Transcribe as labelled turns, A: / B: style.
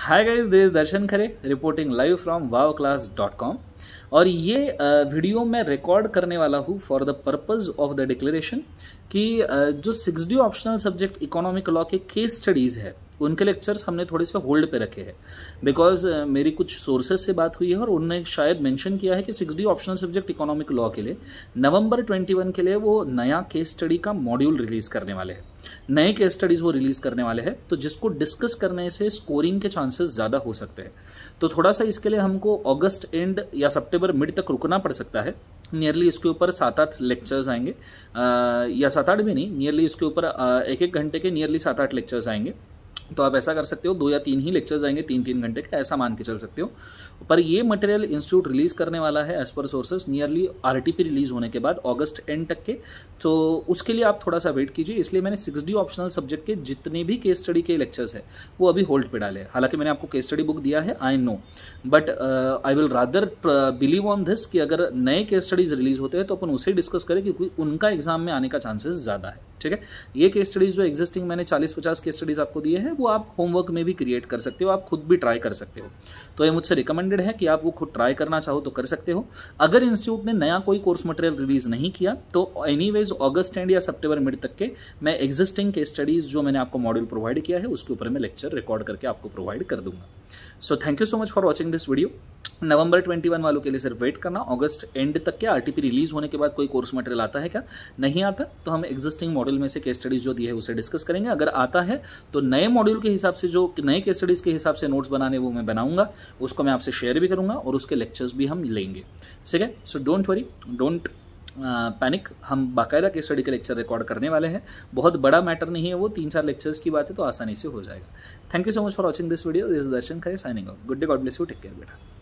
A: hi guys this Darshan Khare reporting live from wow class dot com और ये video मैं record करने वाला हूँ for the purpose of the declaration कि जो six D optional subject economic law के केस स्टडीज़ है उनके लेक्चर्स हमने थोड़े से होल्ड पे रखे हैं बिकॉज मेरी कुछ सोर्सेज से बात हुई है और उन्होंने शायद मेंशन किया है कि six D optional subject economic law के लिए नवंबर 21 के लिए वो नया केस स्टडी का मॉड्यूल रिलीज़ करने वाले हैं नए केस स्टडीज़ वो रिलीज़ करने वाले हैं तो जिसको डिस्कस करने से स्कोरिंग के चांसेस ज़्यादा हो सकते हैं तो थोड़ा सा इसके लिए हमको अगस्त एंड या सितंबर मिड तक रुकना पड़ सकता है नियरली इसके ऊपर सात आठ लेक्चर्स आएंगे आ, या सात आठ भी नहीं नियरली इसके ऊपर एक एक घंटे के नियरली सात आठ लेक्चर्स आएंगे तो आप ऐसा कर सकते हो दो या तीन ही लेक्चर्स आएंगे तीन तीन घंटे के ऐसा मान के चल सकते हो पर ये मटेरियल इंस्टीट्यूट रिलीज़ करने वाला है as per sources nearly are release होने के बाद अगस्त एंड तक के तो उसके लिए आप थोड़ा सा वेट कीजिए इसलिए मैंने सिक्स डी ऑप्शनल सब्जेक्ट के जितने भी केस स्टडी के लेक्चर्स हैं वो अभी होल्ड पर डाले हालांकि मैंने आपको केस स्टडी बुक दिया है I know but I will rather believe on this कि अगर नए केस स्टडीज़ रिलीज़ होते हैं तो अपन उसे डिस्कस करें क्योंकि उनका एग्जाम में आने का चांसेस ज़्यादा है ठीक है ये केस स्टडीज़ जो एग्जिस्टिंग मैंने 40-50 केस स्टडीज़ आपको दिए हैं वो आप होमवर्क में भी क्रिएट कर सकते हो आप खुद भी ट्राई कर सकते हो तो ये मुझसे रिकमेंडेड है कि आप वो खुद ट्राई करना चाहो तो कर सकते हो अगर इंस्टीट्यूट ने नया कोई कोर्स मटेरियल रिलीज़ नहीं किया तो एनी ऑगस्ट एंड या सेप्टेबर मिड तक के मैं एग्जिस्टिंग केस स्टडीज़ जो मैंने आपको मॉड्यूल प्रोवाइड किया है उसके ऊपर मैं लेक्चर रिकॉर्ड करके आपको प्रोवाइड कर दूंगा so thank you so much for watching this video नवंबर 21 वालों के लिए सिर्फ वेट करना अगस्त एंड तक के आरटीपी रिलीज होने के बाद कोई कोर्स मटेरियल आता है क्या नहीं आता तो हम एग्जिस्टिंग मॉडल में से केस स्टडीज जो दी है उसे डिस्कस करेंगे अगर आता है तो नए मॉड्यूल के हिसाब से जो नए केस स्टडीज के हिसाब से नोट्स बनाने वो मैं बनाऊंगा उसको मैं आपसे शेयर भी करूंगा और उसके लेक्चर्स भी हम लेंगे ठीक है so don't worry don't panic हम बाकायदा केस स्टडी के लेक्चर रिकॉर्ड करने वाले हैं बहुत बड़ा मैटर नहीं है वो तीन चार लेक्चर्स की बात है तो आसानी से हो जाएगा thank you so much for watching this video this Darshan Khare signing off good day god bless you take care बेटा